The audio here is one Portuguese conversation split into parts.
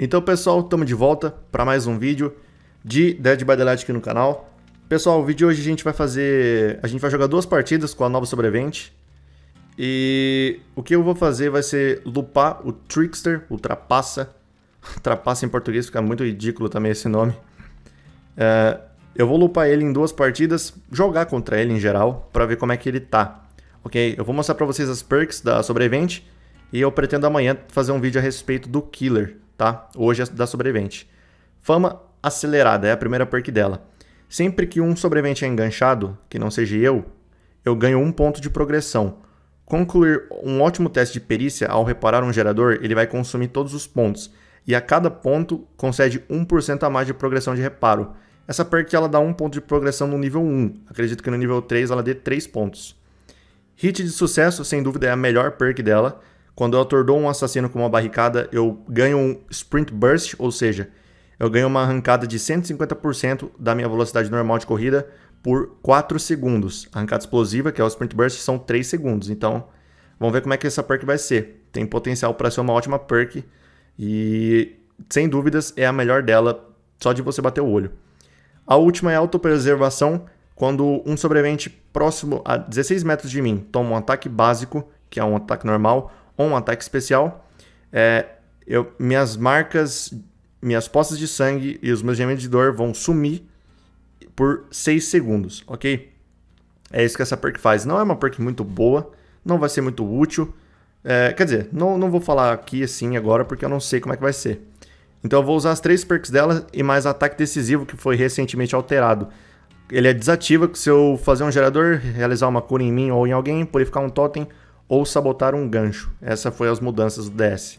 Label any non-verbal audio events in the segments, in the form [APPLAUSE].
Então, pessoal, estamos de volta para mais um vídeo de Dead by Daylight aqui no canal. Pessoal, o vídeo de hoje a gente vai fazer... A gente vai jogar duas partidas com a nova sobrevivente. E o que eu vou fazer vai ser lupar o Trickster, o Trapaça. [LAUGHS] Trapaça em português fica muito ridículo também esse nome. É... eu vou lupar ele em duas partidas, jogar contra ele em geral, para ver como é que ele tá. Ok? Eu vou mostrar para vocês as perks da sobrevivente. E eu pretendo amanhã fazer um vídeo a respeito do Killer, tá? Hoje é da sobrevivente. Fama acelerada é a primeira perk dela. Sempre que um sobrevivente é enganchado, que não seja eu, eu ganho um ponto de progressão. Concluir um ótimo teste de perícia ao reparar um gerador, ele vai consumir todos os pontos, e a cada ponto concede 1% a mais de progressão de reparo. Essa perk ela dá 1 ponto de progressão no nível 1, acredito que no nível 3 ela dê 3 pontos. Hit de sucesso, sem dúvida, é a melhor perk dela, quando eu atordou um assassino com uma barricada, eu ganho um sprint burst, ou seja, eu ganho uma arrancada de 150% da minha velocidade normal de corrida por 4 segundos. A arrancada explosiva, que é o sprint burst, são 3 segundos. Então, vamos ver como é que essa perk vai ser. Tem potencial para ser uma ótima perk e, sem dúvidas, é a melhor dela só de você bater o olho. A última é a autopreservação, quando um sobrevivente próximo a 16 metros de mim toma um ataque básico, que é um ataque normal, ou um ataque especial, é, eu, minhas marcas, minhas poças de sangue e os meus gemidos de dor vão sumir por 6 segundos, ok? É isso que essa perk faz. Não é uma perk muito boa, não vai ser muito útil. É, quer dizer, não, não vou falar aqui assim agora porque eu não sei como é que vai ser. Então eu vou usar as três perks dela e mais ataque decisivo que foi recentemente alterado. Ele é desativa se eu fazer um gerador, realizar uma cura em mim ou em alguém, purificar um totem ou sabotar um gancho. Essa foi as mudanças do DS.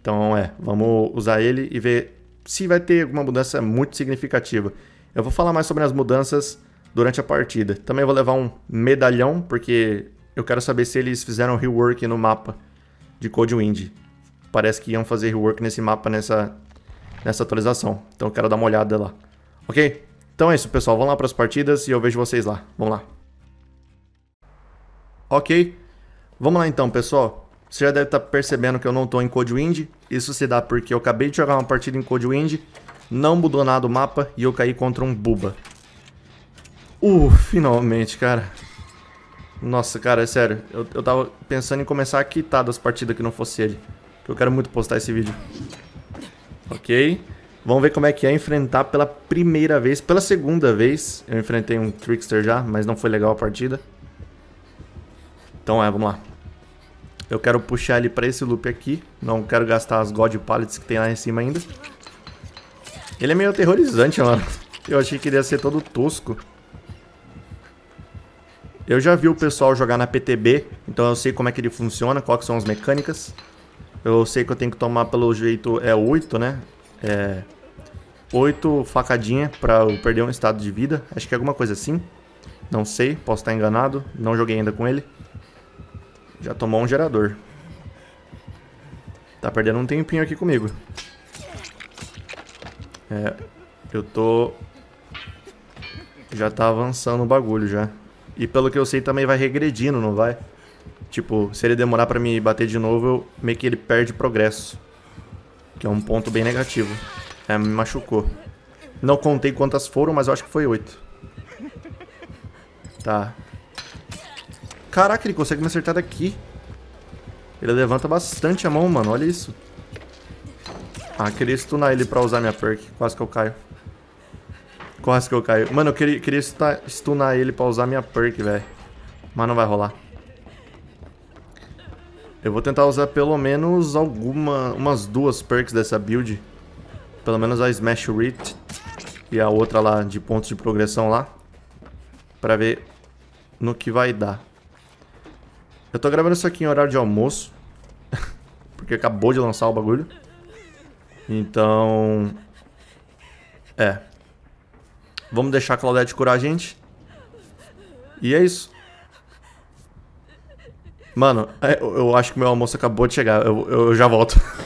Então é, vamos usar ele e ver se vai ter alguma mudança muito significativa. Eu vou falar mais sobre as mudanças durante a partida. Também vou levar um medalhão, porque eu quero saber se eles fizeram rework no mapa de Code Wind. Parece que iam fazer rework nesse mapa nessa, nessa atualização. Então eu quero dar uma olhada lá. Ok? Então é isso, pessoal. Vamos lá para as partidas e eu vejo vocês lá. Vamos lá. Ok. Vamos lá então, pessoal. Você já deve estar tá percebendo que eu não estou em Codewind. Isso se dá porque eu acabei de jogar uma partida em Codewind, não mudou nada o mapa e eu caí contra um Buba. Uh, finalmente, cara. Nossa, cara, é sério. Eu, eu tava pensando em começar a quitar das partidas que não fosse ele. Porque eu quero muito postar esse vídeo. Ok. Vamos ver como é que é enfrentar pela primeira vez. Pela segunda vez, eu enfrentei um Trickster já, mas não foi legal a partida. Então é, vamos lá. Eu quero puxar ele pra esse loop aqui. Não quero gastar as God Pallets que tem lá em cima ainda. Ele é meio aterrorizante, mano. Eu achei que ele ia ser todo tosco. Eu já vi o pessoal jogar na PTB, então eu sei como é que ele funciona, quais são as mecânicas. Eu sei que eu tenho que tomar pelo jeito é 8, né? É, 8 facadinha pra eu perder um estado de vida. Acho que é alguma coisa assim. Não sei, posso estar enganado. Não joguei ainda com ele. Já tomou um gerador. Tá perdendo um tempinho aqui comigo. É, eu tô... Já tá avançando o bagulho já. E pelo que eu sei também vai regredindo, não vai? Tipo, se ele demorar pra me bater de novo, eu meio que ele perde progresso. Que é um ponto bem negativo. É, me machucou. Não contei quantas foram, mas eu acho que foi oito. Tá. Caraca, ele consegue me acertar daqui. Ele levanta bastante a mão, mano. Olha isso. Ah, queria stunar ele pra usar minha perk. Quase que eu caio. Quase que eu caio. Mano, eu queria, queria stunar ele pra usar minha perk, velho. Mas não vai rolar. Eu vou tentar usar pelo menos alguma... Umas duas perks dessa build. Pelo menos a Smash Rit. E a outra lá de pontos de progressão lá. Pra ver no que vai dar. Eu tô gravando isso aqui em horário de almoço. [LAUGHS] porque acabou de lançar o bagulho. Então... É. Vamos deixar a Claudete curar a gente. E é isso. Mano, é, eu, acho que meu almoço acabou de chegar. Eu, eu já volto. [LAUGHS]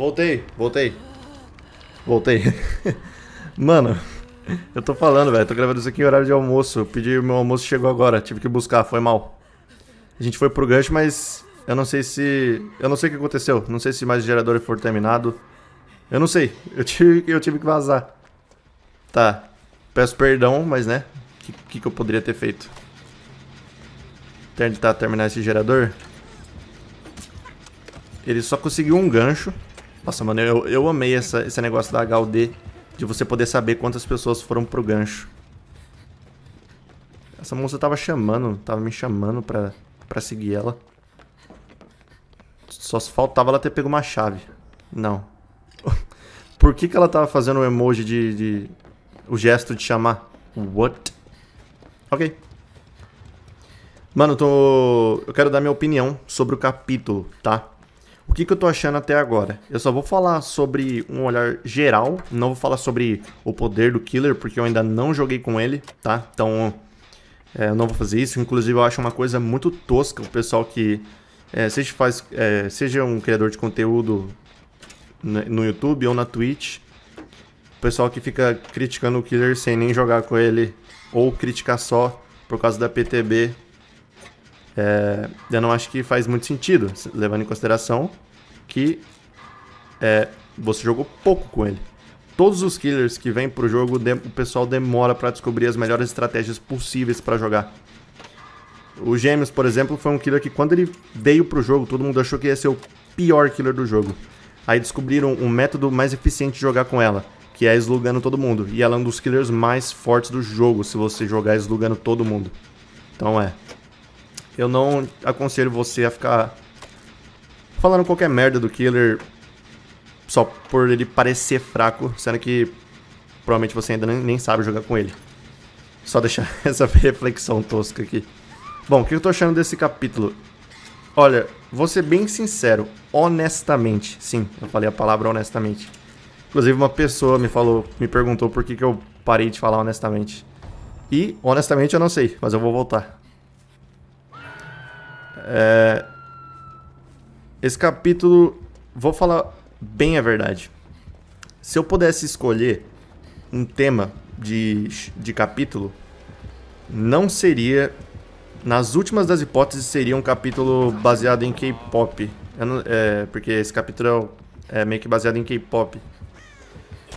Voltei, voltei. Voltei. [LAUGHS] Mano, eu tô falando, velho. Tô gravando isso aqui em horário de almoço. Eu pedi o meu almoço chegou agora. Tive que buscar, foi mal. A gente foi pro gancho, mas eu não sei se. Eu não sei o que aconteceu. Não sei se mais o gerador for terminado. Eu não sei. Eu tive, eu tive que vazar. Tá. Peço perdão, mas né? O que, que, que, eu poderia ter feito? Tentar tá, terminar esse gerador. Ele só conseguiu um gancho. Nossa, mano, eu, eu amei essa, esse negócio da HUD, de você poder saber quantas pessoas foram pro gancho. Essa moça tava chamando, tava me chamando pra, pra seguir ela. Só faltava ela ter pego uma chave. Não. [LAUGHS] Por que que ela tava fazendo o um emoji de, de... O gesto de chamar? What? Ok. Mano, tô... Eu quero dar minha opinião sobre o capítulo, tá? O que, que eu tô achando até agora? Eu só vou falar sobre um olhar geral, não vou falar sobre o poder do Killer, porque eu ainda não joguei com ele, tá? Então, é, eu não vou fazer isso. Inclusive, eu acho uma coisa muito tosca o pessoal que é, seja, faz, é, seja um criador de conteúdo no YouTube ou na Twitch, o pessoal que fica criticando o Killer sem nem jogar com ele, ou criticar só por causa da PTB, é, eu não acho que faz muito sentido, levando em consideração que é, você jogou pouco com ele. Todos os killers que vêm pro jogo, o pessoal demora para descobrir as melhores estratégias possíveis para jogar. O Gêmeos, por exemplo, foi um killer que quando ele veio pro jogo, todo mundo achou que ia ser o pior killer do jogo. Aí descobriram um método mais eficiente de jogar com ela, que é slugando todo mundo. E ela é um dos killers mais fortes do jogo, se você jogar slugando todo mundo. Então é, eu não aconselho você a ficar falando qualquer merda do Killer só por ele parecer fraco, sendo que provavelmente você ainda nem sabe jogar com ele. Só deixar [LAUGHS] essa reflexão tosca aqui. Bom, o que eu tô achando desse capítulo? Olha, vou ser bem sincero, honestamente, sim, eu falei a palavra honestamente. Inclusive uma pessoa me falou, me perguntou por que, que eu parei de falar honestamente. E, honestamente, eu não sei, mas eu vou voltar. É... Esse capítulo, vou falar bem a verdade. Se eu pudesse escolher um tema de, de capítulo, não seria. Nas últimas das hipóteses, seria um capítulo baseado em K-pop. É, porque esse capítulo é, é meio que baseado em K-pop.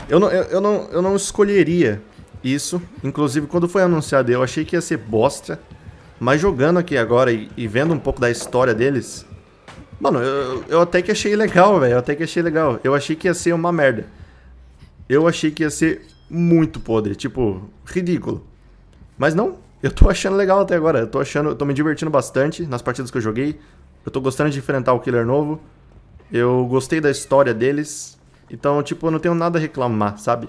Eu não, eu, eu, não, eu não escolheria isso. Inclusive, quando foi anunciado, eu achei que ia ser bosta. Mas jogando aqui agora e, e vendo um pouco da história deles, mano, eu, eu até que achei legal, velho. Eu até que achei legal. Eu achei que ia ser uma merda. Eu achei que ia ser muito podre, tipo, ridículo. Mas não, eu tô achando legal até agora. Eu tô achando, eu tô me divertindo bastante nas partidas que eu joguei. Eu tô gostando de enfrentar o killer novo. Eu gostei da história deles. Então, tipo, eu não tenho nada a reclamar, sabe?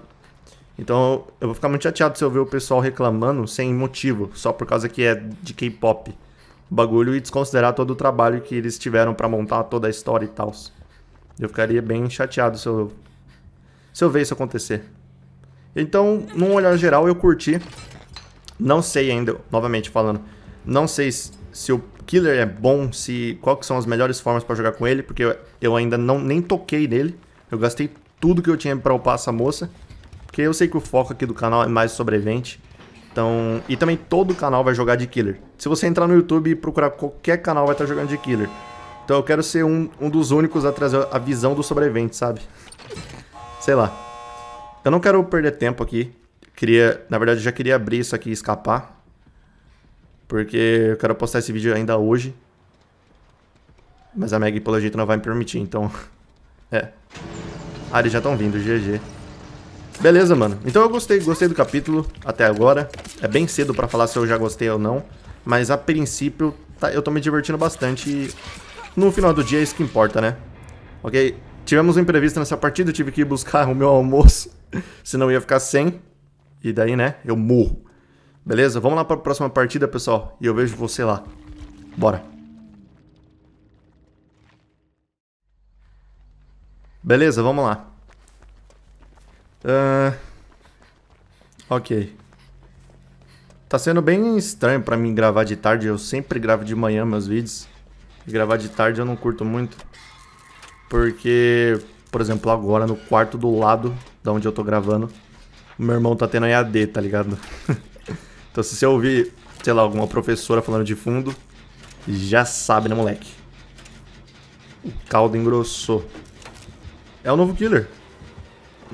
Então eu vou ficar muito chateado se eu ver o pessoal reclamando sem motivo, só por causa que é de K-pop. Bagulho e desconsiderar todo o trabalho que eles tiveram para montar toda a história e tal. Eu ficaria bem chateado se eu, se eu ver isso acontecer. Então, num olhar geral, eu curti. Não sei ainda, novamente falando, não sei se o Killer é bom, se qual que são as melhores formas para jogar com ele, porque eu, ainda não nem toquei nele. Eu gastei tudo que eu tinha para upar essa moça. Porque eu sei que o foco aqui do canal é mais sobrevivente. Então, e também todo canal vai jogar de killer. Se você entrar no YouTube e procurar qualquer canal vai estar jogando de killer. Então eu quero ser um, um dos únicos a trazer a visão do sobrevivente, sabe? Sei lá. Eu não quero perder tempo aqui. Queria, na verdade, eu já queria abrir isso aqui e escapar. Porque eu quero postar esse vídeo ainda hoje. Mas a Meg, pelo jeito, não vai me permitir, então... [LAUGHS] é. Ah, eles já estão vindo, GG. Beleza, mano. Então eu gostei, gostei do capítulo até agora. É bem cedo pra falar se eu já gostei ou não. Mas a princípio tá, eu tô me divertindo bastante e no final do dia é isso que importa, né? Ok? Tivemos um imprevisto nessa partida, eu tive que ir buscar [LAUGHS] o meu almoço, [LAUGHS] senão ia ficar sem. E daí, né, eu morro. Beleza? Vamos lá para a próxima partida, pessoal. E eu vejo você lá. Bora. Beleza, vamos lá. Uh, ok. Tá sendo bem estranho pra mim gravar de tarde. Eu sempre gravo de manhã meus vídeos. E gravar de tarde eu não curto muito. Porque, por exemplo, agora no quarto do lado da onde eu tô gravando, meu irmão tá tendo EAD, tá ligado? [LAUGHS] então se você ouvir, sei lá, alguma professora falando de fundo, já sabe, né, moleque? O caldo engrossou. É o novo killer.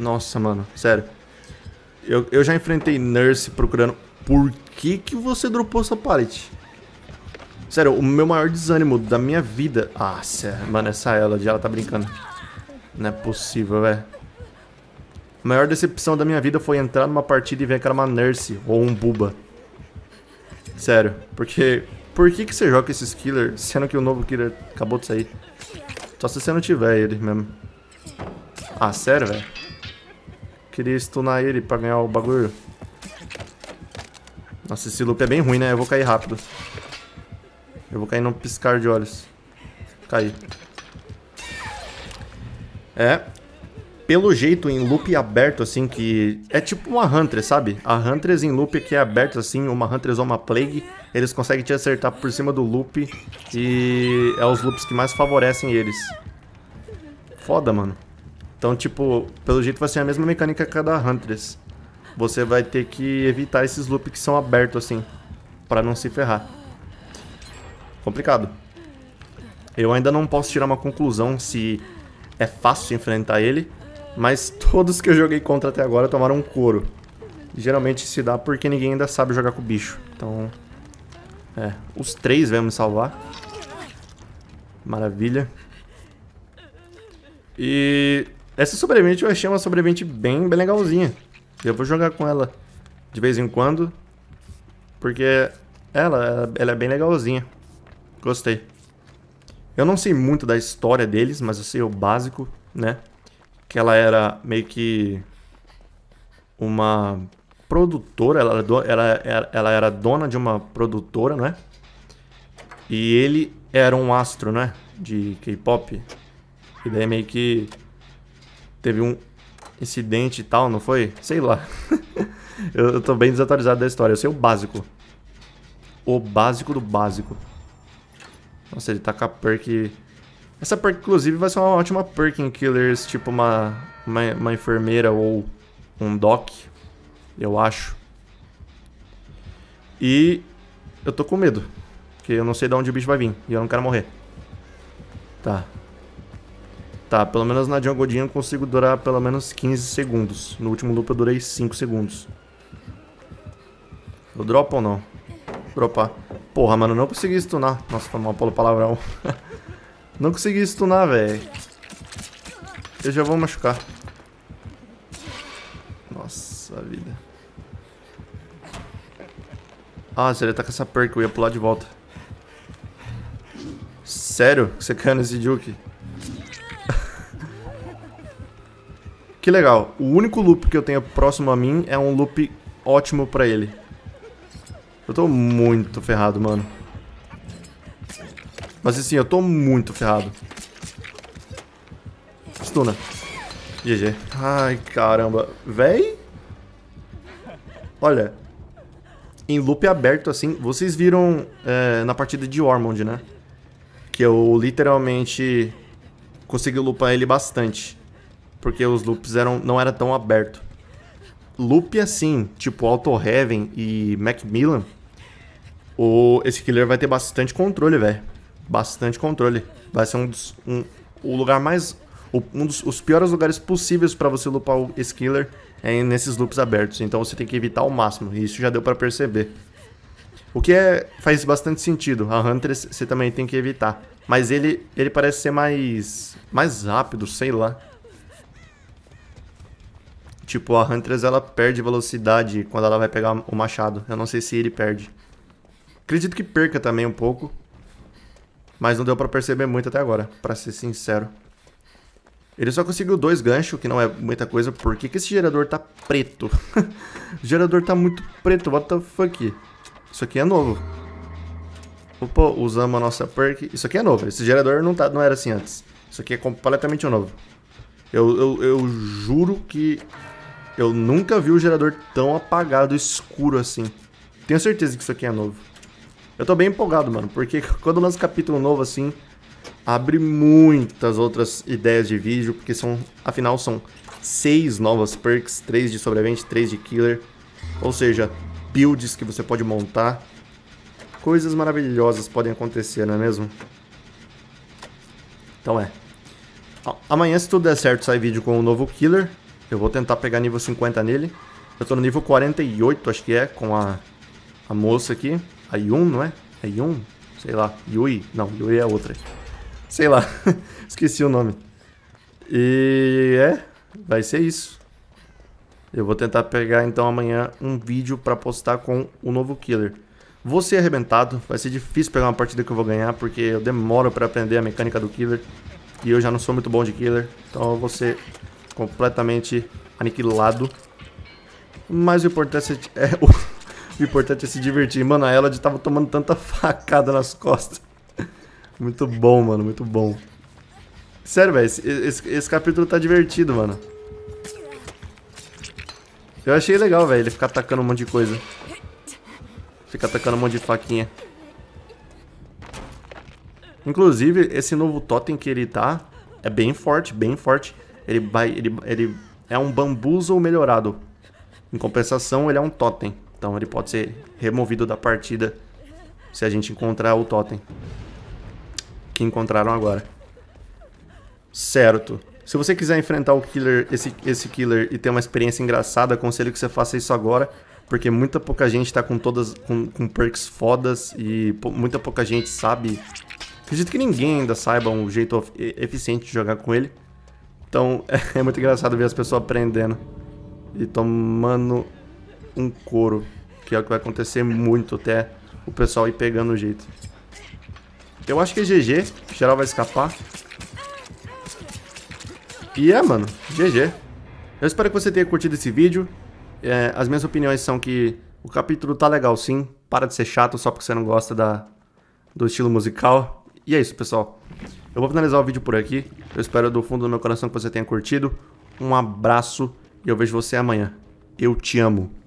Nossa, mano, sério. Eu, eu já enfrentei Nurse procurando por que, que você dropou essa pallet. Sério, o meu maior desânimo da minha vida... Ah, sério, mano, essa é ela ela tá brincando. Não é possível, velho. A maior decepção da minha vida foi entrar numa partida e ver que era uma Nurse ou um Buba. Sério, porque... Por que, que você joga esses killer sendo que o novo killer acabou de sair? Só se você não tiver ele mesmo. Ah, sério, velho? Queria stunar ele pra ganhar o bagulho. Nossa, esse loop é bem ruim, né? Eu vou cair rápido. Eu vou cair num piscar de olhos. Caí. É. Pelo jeito, em loop aberto, assim, que... É tipo uma Huntress, sabe? A Huntress em loop que é aberto, assim, uma Huntress ou uma Plague, eles conseguem te acertar por cima do loop e é os loops que mais favorecem eles. Foda, mano. Então, tipo, pelo jeito vai ser a mesma mecânica que a da Huntress. Você vai ter que evitar esses loops que são abertos, assim, para não se ferrar. Complicado. Eu ainda não posso tirar uma conclusão se é fácil enfrentar ele, mas [LAUGHS] todos que eu joguei contra até agora tomaram um couro. Geralmente se dá porque ninguém ainda sabe jogar com o bicho. Então, é, os três vão me salvar. Maravilha. E essa sobrevivente eu achei uma sobrevivente bem, bem legalzinha. Eu vou jogar com ela de vez em quando. Porque ela, ela é bem legalzinha. Gostei. Eu não sei muito da história deles, mas eu sei o básico, né? Que ela era meio que uma produtora, ela, ela, ela era dona de uma produtora, né? E ele era um astro, né? De K-pop. E daí meio que teve um incidente e tal, não foi? Sei lá. [LAUGHS] eu, tô bem desatualizado da história. Eu sei o básico. O básico do básico. Nossa, ele tá com a perk... Essa perk, inclusive, vai ser uma ótima perk em Killers, tipo uma, uma, uma enfermeira ou um doc, eu acho. E eu tô com medo, porque eu não sei de onde o bicho vai vir e eu não quero morrer. Tá, Tá, pelo menos na John eu consigo durar pelo menos 15 segundos. No último loop eu durei 5 segundos. Eu dropo ou não? Dropar. Porra, mano, não consegui stunar. Nossa, foi mal pelo palavrão. [LAUGHS] não consegui stunar, velho. Eu já vou machucar. Nossa vida. Ah, se ele tá com essa perk, eu ia pular de volta. Sério? Você cana esse Duke? que legal. O único loop que eu tenho próximo a mim é um loop ótimo pra ele. Eu tô muito ferrado, mano. Mas assim, eu tô muito ferrado. Stuna. GG. Ai, caramba. Véi. Olha. Em loop aberto, assim, vocês viram é, na partida de Ormond, né? Que eu literalmente consegui loopar ele bastante porque os loops eram, não era tão aberto. Loop é assim, tipo Auto Heaven e Macmillan, o, esse killer vai ter bastante controle, velho. Bastante controle. Vai ser um, dos, um o lugar mais um dos os piores lugares possíveis para você lupar o Skiller é nesses loops abertos. Então você tem que evitar ao máximo. E isso já deu para perceber. O que é, faz bastante sentido. A Hunter você também tem que evitar. Mas ele, ele parece ser mais, mais rápido, sei lá. Tipo, a Huntress ela perde velocidade quando ela vai pegar o machado. Eu não sei se ele perde. Acredito que perca também um pouco. Mas não deu pra perceber muito até agora, pra ser sincero. Ele só conseguiu dois ganchos, que não é muita coisa. Por que, que esse gerador tá preto? [LAUGHS] o gerador tá muito preto, what the fuck? Isso aqui é novo. Opa, usamos a nossa perk. Isso aqui é novo, esse gerador não, tá, não era assim antes. Isso aqui é completamente novo. Eu, eu, eu juro que eu nunca vi o um gerador tão apagado, escuro assim. Tenho certeza que isso aqui é novo. Eu tô bem empolgado, mano, porque [LAUGHS] quando lança capítulo novo assim, abre muitas outras ideias de vídeo, porque são, afinal, são seis novas perks, três de sobrevivente, três de killer, ou seja, builds que você pode montar. Coisas maravilhosas podem acontecer, não é mesmo? Então é. Amanhã, se tudo der certo, sai vídeo com o um novo killer. Eu vou tentar pegar nível 50 nele. Eu tô no nível 48, acho que é, com a, a moça aqui. A Yun, não é? É Yun? Sei lá. Yui? Não, Yui é outra. Sei lá. [LAUGHS] Esqueci o nome. E é, vai ser isso. Eu vou tentar pegar então amanhã um vídeo para postar com o novo killer. Vou ser arrebentado, vai ser difícil pegar uma partida que eu vou ganhar, porque eu demoro para aprender a mecânica do killer. E eu já não sou muito bom de killer, então eu vou ser completamente aniquilado. Mas o importante é, o, é, [LAUGHS] o importante é se divertir. Mano, a Elad tava tomando tanta facada nas costas. Muito bom, mano, muito bom. Sério, velho, esse, esse, esse, capítulo tá divertido, mano. Eu achei legal, velho, ele ficar atacando um monte de coisa. Ficar atacando um monte de faquinha. Inclusive, esse novo totem que ele tá é bem forte, bem forte. Ele, vai, ele, ele é um bambuzo melhorado. Em compensação, ele é um totem. Então ele pode ser removido da partida se a gente encontrar o totem. Que encontraram agora. Certo. Se você quiser enfrentar o killer, esse, esse killer e ter uma experiência engraçada, aconselho que você faça isso agora, porque muita pouca gente tá com todas com, com perks fodas e muita pouca gente sabe. Acredito que ninguém ainda saiba um jeito eficiente de jogar com ele. Então [LAUGHS] é muito engraçado ver as pessoas aprendendo e tomando um couro, que é o que vai acontecer muito até o pessoal ir pegando o jeito. Eu acho que é GG, geral vai escapar. E é, mano, GG. Eu espero que você tenha curtido esse vídeo. É, as minhas opiniões são que o capítulo tá legal sim, para de ser chato só porque você não gosta da, do estilo musical. E é isso, pessoal. Eu vou finalizar o vídeo por aqui. Eu espero do fundo do meu coração que você tenha curtido. Um abraço e eu vejo você amanhã. Eu te amo.